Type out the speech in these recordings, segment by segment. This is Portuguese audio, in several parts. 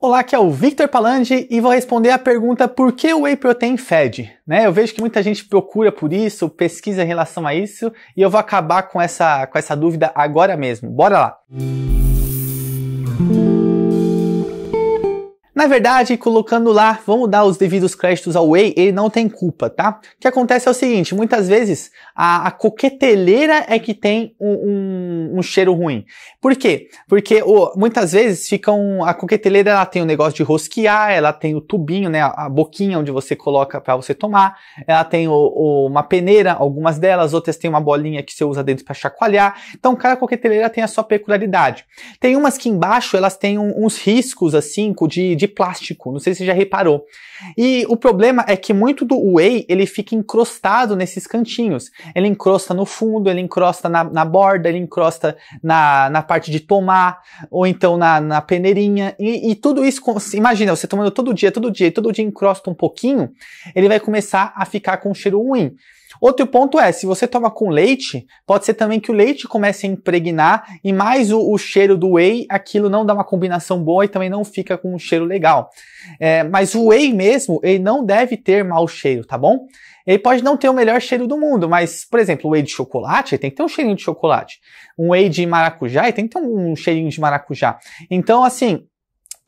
Olá, aqui é o Victor Palandi e vou responder a pergunta por que o whey protein fede, né? Eu vejo que muita gente procura por isso, pesquisa em relação a isso, e eu vou acabar com essa com essa dúvida agora mesmo. Bora lá. Música Na verdade, colocando lá, vamos dar os devidos créditos ao Way, ele não tem culpa, tá? O que acontece é o seguinte, muitas vezes a, a coqueteleira é que tem um, um, um, cheiro ruim. Por quê? Porque oh, muitas vezes ficam, a coqueteleira ela tem o negócio de rosquear, ela tem o tubinho, né, a, a boquinha onde você coloca para você tomar, ela tem o, o, uma peneira, algumas delas, outras tem uma bolinha que você usa dentro para chacoalhar. Então, cada coqueteleira tem a sua peculiaridade. Tem umas que embaixo elas têm um, uns riscos assim de, de plástico, não sei se você já reparou. E o problema é que muito do whey, ele fica encrostado nesses cantinhos. Ele encrosta no fundo, ele encrosta na, na borda, ele encrosta na, na parte de tomar, ou então na, na peneirinha, e, e tudo isso, imagina, você tomando todo dia, todo dia, todo dia encosta um pouquinho, ele vai começar a ficar com um cheiro ruim. Outro ponto é, se você toma com leite, pode ser também que o leite comece a impregnar e mais o, o cheiro do whey, aquilo não dá uma combinação boa e também não fica com um cheiro legal. É, mas o whey mesmo, ele não deve ter mau cheiro, tá bom? Ele pode não ter o melhor cheiro do mundo, mas, por exemplo, o whey de chocolate, ele tem que ter um cheirinho de chocolate. Um whey de maracujá, ele tem que ter um cheirinho de maracujá. Então, assim,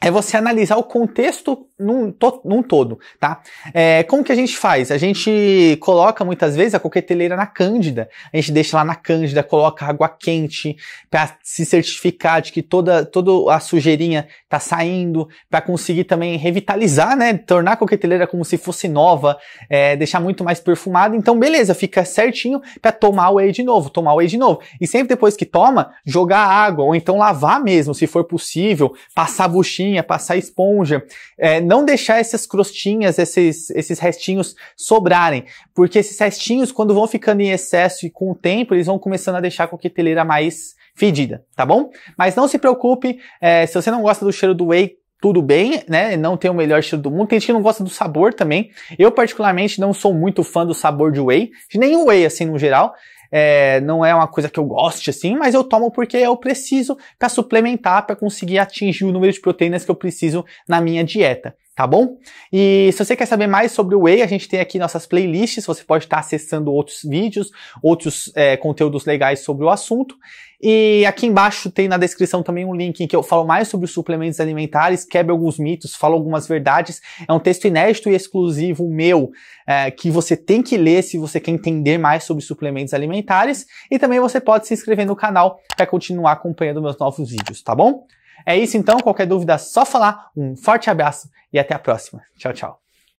é você analisar o contexto num, to, num todo, tá? É, como que a gente faz? A gente coloca muitas vezes a coqueteleira na cândida, a gente deixa lá na cândida, coloca água quente para se certificar de que toda, toda a sujeirinha tá saindo, para conseguir também revitalizar, né? Tornar a coqueteleira como se fosse nova, é, deixar muito mais perfumada. Então, beleza, fica certinho para tomar o whey de novo, tomar o whey de novo. E sempre depois que toma, jogar água ou então lavar mesmo, se for possível, passar buchinha crostinha, passar esponja, é, não deixar essas crostinhas, esses, esses restinhos sobrarem, porque esses restinhos, quando vão ficando em excesso e com o tempo, eles vão começando a deixar a coqueteleira mais fedida, tá bom? Mas não se preocupe, é, se você não gosta do cheiro do whey, tudo bem, né? Não tem o melhor cheiro do mundo. Tem gente que não gosta do sabor também. Eu, particularmente, não sou muito fã do sabor de whey, de nenhum whey, assim, no geral é, não é uma coisa que eu goste assim, mas eu tomo porque eu preciso para suplementar, para conseguir atingir o número de proteínas que eu preciso na minha dieta tá bom? E se você quer saber mais sobre o Whey, a gente tem aqui nossas playlists, você pode estar acessando outros vídeos, outros é, conteúdos legais sobre o assunto. E aqui embaixo tem na descrição também um link em que eu falo mais sobre os suplementos alimentares, quebro alguns mitos, falo algumas verdades. É um texto inédito e exclusivo meu, é, que você tem que ler se você quer entender mais sobre suplementos alimentares. E também você pode se inscrever no canal para continuar acompanhando meus novos vídeos, tá bom? É isso então, qualquer dúvida é só falar. Um forte abraço e até a próxima. Tchau, tchau.